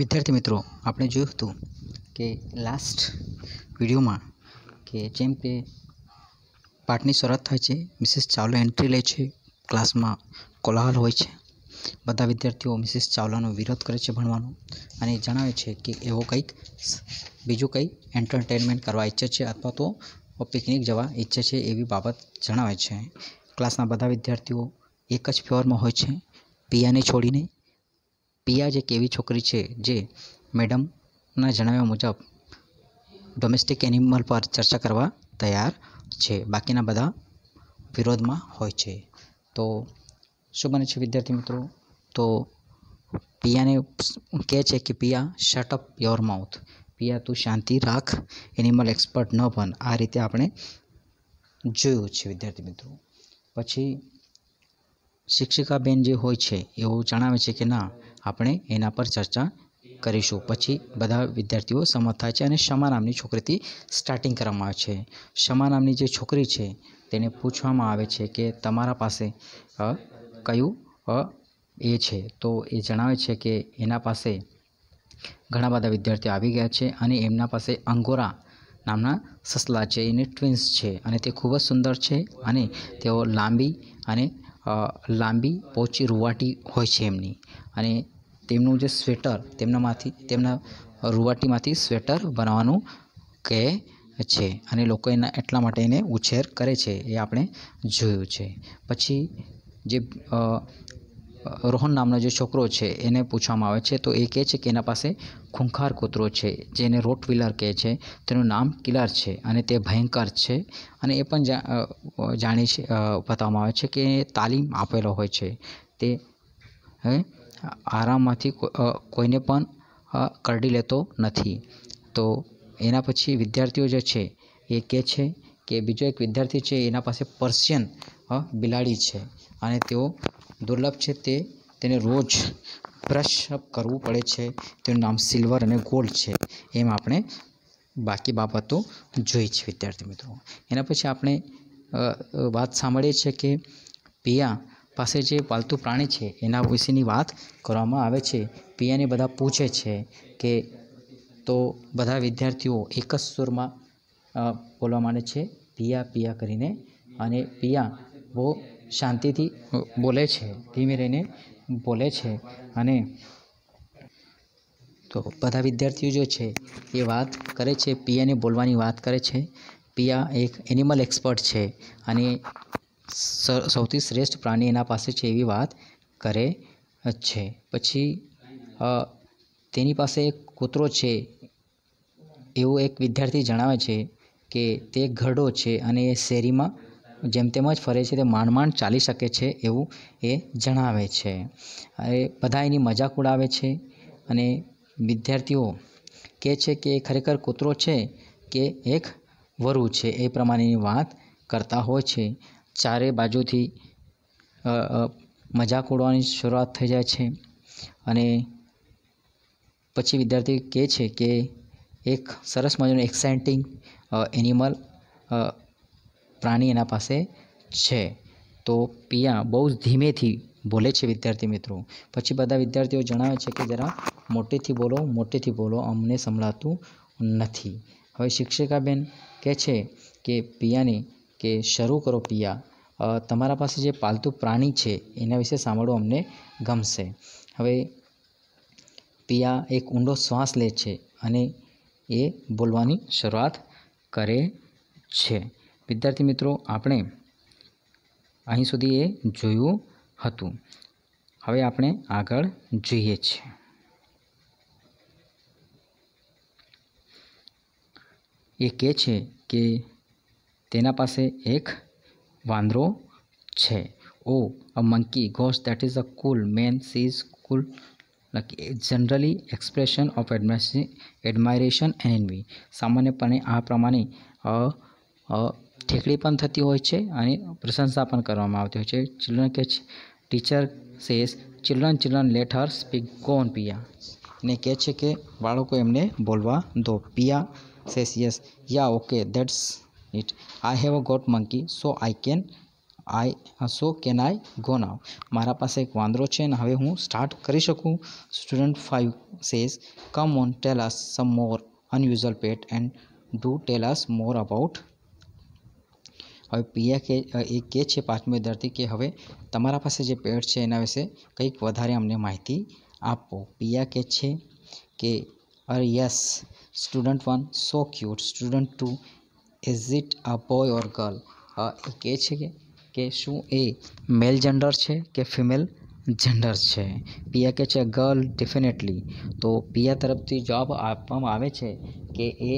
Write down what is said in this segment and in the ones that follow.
વિદ્યાર્થી મિત્રો આપણે જોયું હતું કે લાસ્ટ વિડીયોમાં કે જેમ કે પાઠની શરૂઆત થાય છે મિસિસ ચાવલા એન્ટ્રી લે છે ક્લાસમાં કોલાહલ હોય છે બધા વિદ્યાર્થીઓ મિસિસ ચાવલાનો વિરોધ કરે છે ભણવાનો અને જણાવે છે કે એવો કંઈક બીજું કંઈ એન્ટરટેનમેન્ટ કરવા ઈચ્છે છે અથવા તો પિકનિક જવા ઈચ્છે છે એવી બાબત જણાવે છે ક્લાસના બધા વિદ્યાર્થીઓ એક જ ફ્યોરમાં હોય છે પિયાને છોડીને પિયાજ એક એવી છોકરી છે જે મેડમના જણાવ્યા મુજબ ડોમેસ્ટિક એનિમલ પર ચર્ચા કરવા તૈયાર છે બાકીના બધા વિરોધમાં હોય છે તો શું બને છે વિદ્યાર્થી મિત્રો તો પિયાને કહે છે કે Piya shut up your mouth Piya તું શાંતિ રાખ એનિમલ એક્સપર્ટ ન બન આ રીતે આપણે જોયું છે વિદ્યાર્થી મિત્રો પછી શિક્ષિકાબેન જે હોય છે એવું જણાવે છે કે ના આપણે એના પર ચર્ચા કરીશું પછી બધા વિદ્યાર્થીઓ સંમત થાય છે અને શમા નામની છોકરીથી સ્ટાર્ટિંગ કરવામાં આવે છે શમા નામની જે છોકરી છે તેને પૂછવામાં આવે છે કે તમારા પાસે કયું એ છે તો એ જણાવે છે કે એના પાસે ઘણા બધા વિદ્યાર્થીઓ આવી ગયા છે અને એમના પાસે અંગોરા નામના સસલા છે એની ટ્વિન્સ છે અને તે ખૂબ જ સુંદર છે અને તેઓ લાંબી અને લાંબી પોચી રૂવાટી હોય છે એમની અને તેમનું જે સ્વેટર તેમનામાંથી તેમના રૂવાટીમાંથી સ્વેટર બનાવવાનું કહે છે અને લોકો એના એટલા માટે એને ઉછેર કરે છે એ આપણે જોયું છે પછી જે રોહન નામનો જે છોકરો છે એને પૂછવામાં આવે છે તો એ કહે છે કે એના પાસે ખૂંખાર કૂતરો છે જેને રોટવિલર કહે છે તેનું નામ કિલર છે અને તે ભયંકર છે અને એ પણ જાણી છે બતાવવામાં આવે છે કે તાલીમ આપેલો હોય છે તે હે આરામમાંથી કોઈને પણ કરડી લેતો નથી તો એના પછી વિદ્યાર્થીઓ જે છે એ કહે છે કે બીજો એક વિદ્યાર્થી છે એના પાસે પર્શિયન બિલાડી છે અને તેઓ દુર્લભ છે તે તેને રોજ બ્રશ અપ કરવું પડે છે તેનું નામ સિલ્વર અને ગોલ્ડ છે એમ આપણે બાકી બાબતો જોઈ છે વિદ્યાર્થી મિત્રો એના પછી આપણે વાત સાંભળીએ છીએ કે પિયા પાસે જે પાલતુ પ્રાણી છે એના વિશેની વાત કરવામાં આવે છે પિયાને બધા પૂછે છે કે તો બધા વિદ્યાર્થીઓ એક જ સુરમાં બોલવા માંડે છે પિયા પિયા કરીને અને પિયા બહુ શાંતિથી બોલે છે ધીમે રહીને બોલે છે અને તો બધા વિદ્યાર્થીઓ જે છે એ વાત કરે છે પિયાને બોલવાની વાત કરે છે પિયા એક એનિમલ એક્સપર્ટ છે અને સૌથી શ્રેષ્ઠ પ્રાણી એના પાસે છે એવી વાત કરે છે પછી તેની પાસે એક કૂતરો છે એવો એક વિદ્યાર્થી જણાવે છે કે તે ઘરડો છે અને એ શેરીમાં જેમ તેમ જ ફરે છે તે માંડ માંડ ચાલી શકે છે એવું એ જણાવે છે એ બધા એની મજાક ઉડાવે છે અને વિદ્યાર્થીઓ કહે છે કે એ ખરેખર કૂતરો છે કે એક વરુ છે એ પ્રમાણેની વાત કરતા હોય છે ચારે બાજુથી મજાક ઉડવાની શરૂઆત થઈ જાય છે અને પછી વિદ્યાર્થી કહે છે કે એક સરસ મજાનું એક્સાઇટિંગ એનિમલ પ્રાણી એના પાસે છે તો પિયા બહુ જ ધીમેથી બોલે છે વિદ્યાર્થી મિત્રો પછી બધા વિદ્યાર્થીઓ જણાવે છે કે જરા મોટેથી બોલો મોટેથી બોલો અમને સંભળાતું નથી હવે શિક્ષિકાબેન કહે છે કે પિયાને કે શરૂ કરો પિયા તમારા પાસે જે પાલતુ પ્રાણી છે એના વિશે સાંભળવું અમને ગમશે હવે પિયા એક ઊંડો શ્વાસ લે છે અને એ બોલવાની શરૂઆત કરે છે વિદ્યાર્થી મિત્રો આપણે અહીં સુધી એ જોયું હતું હવે આપણે આગળ જોઈએ છીએ એ કહે છે કે તેના પાસે એક વાંદરો છે oh a monkey gosh that is a cool man says is cool generally expression of admiration and envy સામાન્યપણે આ પ્રમાણે ઠેકડી પણ થતી હોય છે અને પ્રશંસા પણ કરવામાં આવતી હોય છે ચિલ્ડ્રન કે teacher says children children let her speak go Piya ને કહે છે કે બાળકો એમને બોલવા દો Piya says yes yeah okay that's it I have a goat monkey so I can I so can I go now મારા પાસે એક વાંદરો છે અને હવે હું સ્ટાર્ટ કરી શકું student five says come on tell us some more unusual pet and do tell us more about હવે પ્રિયા કે એ કહે છે પાંચમી વિદ્યાર્થી કે હવે તમારા પાસે જે પેડ છે એના વિશે કંઈક વધારે અમને માહિતી આપો પ્રિયા કહે છે કે અરે yes student one so cute student two is it a boy or girl એ કહે છે કે કે શું એ મેલ જેન્ડર છે કે ફિમેલ જેન્ડર છે પિયા કહે છે ગર્લ ડેફિનેટલી તો પિયા તરફથી જવાબ આપવામાં આવે છે કે એ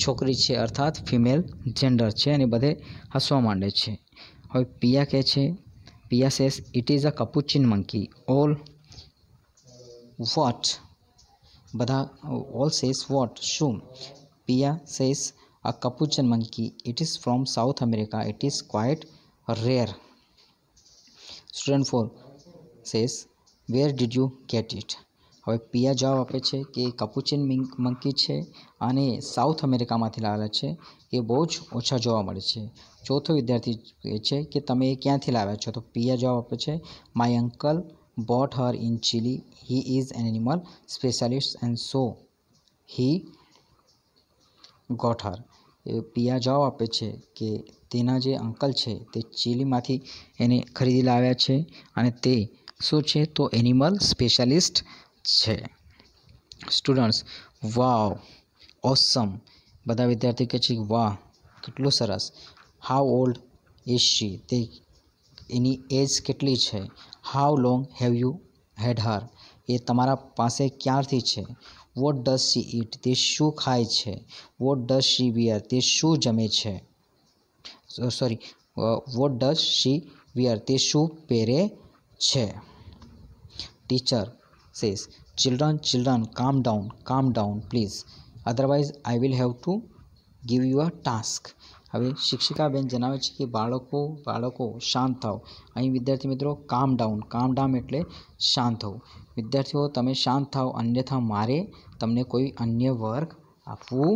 છોકરી છે અર્થાત ફિમેલ જેન્ડર છે અને બધે હસવા માંડે છે હવે પિયા કહે છે Piya says it is a capuchin monkey all what બધા ઓલ સેસ વોટ શું Piya says A capuchin monkey. It is from South America. It is quite rare. Student four says where did you get it હવે પિયા જવાબ આપે છે કે કપુચિન monkey છે અને south અમેરિકામાંથી લાવેલા છે એ બહુ જ ઓછા જોવા મળે છે ચોથો વિદ્યાર્થી એ છે કે તમે એ ક્યાંથી લાવ્યા છો તો પિયા જવાબ આપે છે my uncle bought her in Chile he is an animal specialist and so he got her એ પિયા જવાબ આપે છે કે તેના જે અંકલ છે તે ચીલીમાંથી એને ખરીદી લાવ્યા છે અને તે શું છે તો એનિમલ સ્પેશિયાલિસ્ટ છે સ્ટુડન્ટ્સ વાવ ઓસમ બધા વિદ્યાર્થી કહે છે વાહ કેટલું સરસ હાઉ ઓલ્ડ ઇઝ શી તે એની એજ કેટલી છે how long have you had her એ તમારા પાસે ક્યારથી છે વોટ ડઝ સી ઇટ તે શું ખાય છે વોટ ડઝ શી વિયર તે શું જમે છે sorry what does she wear તે શું પહેરે છે teacher says children children calm down calm down please otherwise I will have to give you a task હવે શિક્ષિકાબેન જણાવે છે કે બાળકો બાળકો શાંત થાવ અહીં વિદ્યાર્થી મિત્રો કામ ડાઉન કામ ડાઉન એટલે શાંત થવું વિદ્યાર્થીઓ તમે શાંત થાઓ અન્યથા મારે તમને કોઈ અન્ય વર્ક આપવું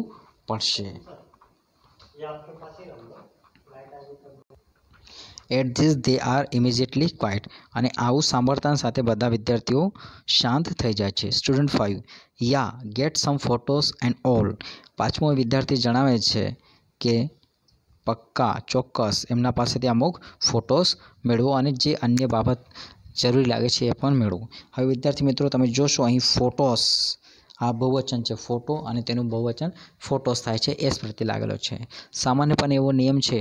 પડશે at this they are immediately quiet અને આવું સાંભળતા સાથે બધા વિદ્યાર્થીઓ શાંત થઈ જાય છે student five yeah get some photos and all પાંચમો વિદ્યાર્થી જણાવે છે કે પક્કા ચોક્કસ એમના પાસેથી અમુક ફોટોસ મેળવો અને જે અન્ય બાબત જરૂરી લાગે છે એ પણ મેળવું હવે વિદ્યાર્થી મિત્રો તમે જોશો અહીં ફોટોસ આ બહુવચન છે ફોટો અને તેનું બહુવચન ફોટોસ થાય છે એસ પ્રત્યે લાગેલો છે સામાન્યપણે એવો નિયમ છે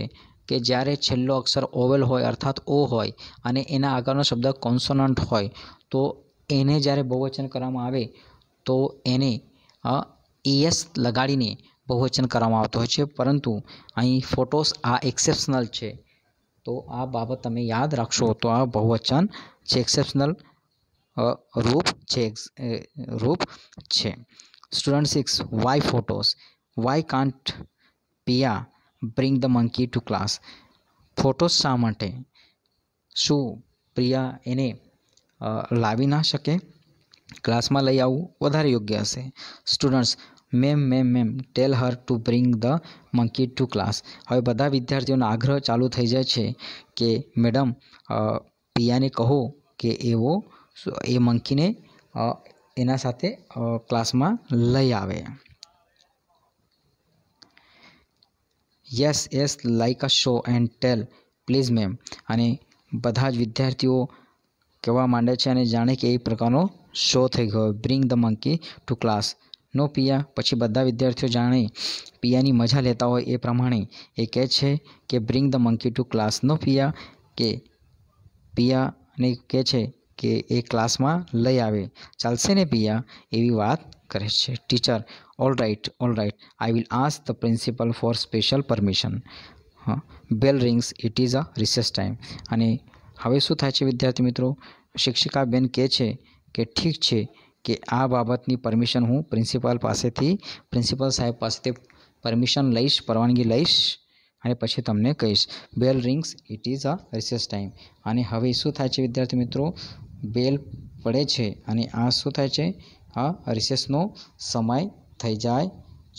કે જ્યારે છેલ્લો અક્ષર ઓવેલ હોય અર્થાત ઓ હોય અને એના આગળનો શબ્દ કોન્સોનન્ટ હોય તો એને જ્યારે બહુવચન કરવામાં આવે તો એને એસ લગાડીને બહુવચન કરવામાં આવતું હોય છે પરંતુ અહીં ફોટોસ આ એક્સેપ્શનલ છે तो आ बाबत तब याद रखो तो आ बहुवचन एक्सेप्शनल रूप रूप है student six why photos why can't Piya bring the monkey to class photos शाटे शू प्रिया एने ला ना सके क्लास में लई आव योग्य हे students ma'am ma'am ma'am tell her to bring the monkey to class હવે બધા વિદ્યાર્થીઓનો આગ્રહ ચાલુ થઈ જાય છે કે મેડમ પિયાને કહો કે એવો એ મંકીને એના સાથે ક્લાસમાં લઈ આવે yes yes like a show and tell please ma'am અને બધા જ વિદ્યાર્થીઓ કહેવા માંડે છે અને જાણે કે એ પ્રકારનો શો થઈ ગયો bring the monkey to class નો પિયા પછી બધા વિદ્યાર્થીઓ જાણે પિયાની મજા લેતા હોય એ પ્રમાણે એ કહે છે કે bring the monkey to class નો પિયા કે પિયાને કહે છે કે એ ક્લાસમાં લઈ આવે ચાલશે ને પિયા એવી વાત કરે છે teacher all right all right I will ask the principal for special permission bell rings it is a recess time અને હવે શું થાય છે વિદ્યાર્થી મિત્રો શિક્ષિકાબેન કહે છે કે ઠીક છે કે આ બાબતની પરમિશન હું પ્રિન્સિપાલ પાસેથી પ્રિન્સિપાલ સાહેબ પાસેથી પરમિશન લઈશ પરવાનગી લઈશ અને પછી તમને કહીશ bell rings it is a recess time અને હવે શું થાય છે વિદ્યાર્થી મિત્રો બેલ પડે છે અને આ શું થાય છે આ રિસેસનો સમય થઈ જાય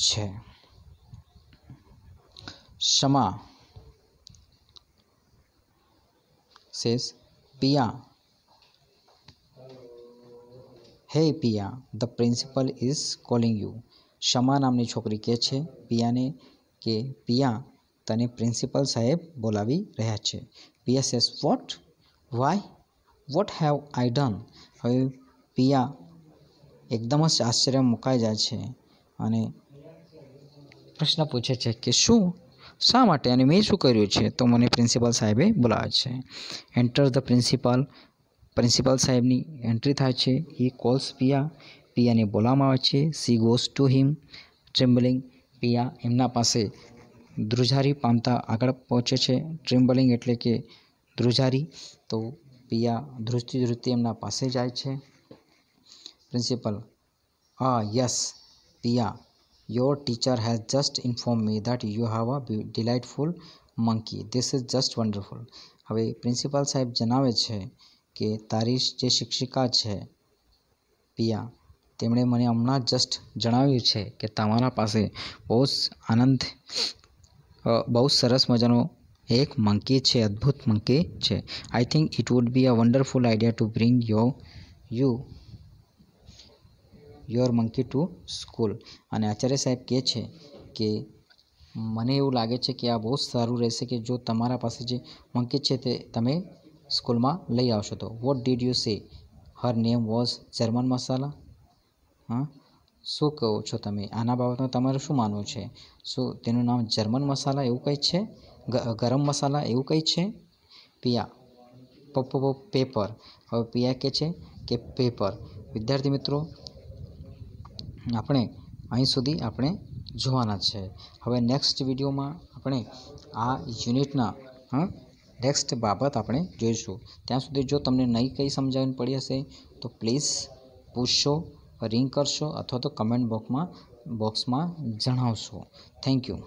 છે ક્ષમા says Piya hey Piya the principal is calling you Shama નામની છોકરી કહે છે પિયાને કે પિયા તને પ્રિન્સિપલ સાહેબ બોલાવી રહ્યા છે Piya says what why what have I done હવે પિયા એકદમ જ આશ્ચર્ય મુકાઈ જાય છે અને પ્રશ્ન પૂછે છે કે શું શા માટે અને મેં શું કર્યું છે તો મને પ્રિન્સિપાલ સાહેબે બોલાવે છે એન્ટર ધ પ્રિન્સિપાલ प्रिंसिपल साहेब ની એન્ટ્રી થાય છે ઈ કોલ્સ પિયા પિયા ને બોલાવા છે she goes to Him trembling Piya એમના પાસે દુર્ઝારી પામતા આગળ પોચે છે ટ્રીમ્બલિંગ એટલે કે દુર્ઝારી તો પિયા દૃષ્ટિ દૃતી એમના પાસે જાય છે प्रिंसिपल આ yes Piya your teacher has just informed me that you have a delightful monkey this is just wonderful હવે प्रिंसिपल સાહેબ જણાવે છે કે તારી જે શિક્ષિકા છે પિયા તેમણે મને હમણાં જસ્ટ જણાવ્યું છે કે તમારા પાસે બહુ જ આનંદ બહુ સરસ મજાનો એક મંકી છે અદ્ભુત મંકી છે I think it would be a wonderful idea to bring yo you your monkey to school અને આચાર્ય સાહેબ કહે છે કે મને એવું લાગે છે કે આ બહુ સારું રહેશે કે જો તમારા પાસે જે મંકી છે તે તમે સ્કૂલમાં લઈ આવશો તો vote did you say her name was German masala હા શું કહો છો તમે આના બાબતમાં તમારું શું માનવું છે શું તેનું નામ જર્મન મસાલા એવું કંઈ છે ગરમ મસાલા એવું કંઈ છે પિયા પપ પેપર હવે પિયા કે છે કે પેપર વિદ્યાર્થી મિત્રો આપણે અહીં સુધી આપણે જોવાના છે હવે નેક્સ્ટ વિડીયોમાં આપણે આ યુનિટના હા નેક્સ્ટ બાબત આપણે જોઈશું ત્યાં સુધી જો તમને નહીં કંઈ સમજાવીને પડી હશે તો પ્લીઝ પૂછશો રિંગ કરશો અથવા તો કમેન્ટ બોક્સમાં બોક્સમાં જણાવશો થેન્ક યુ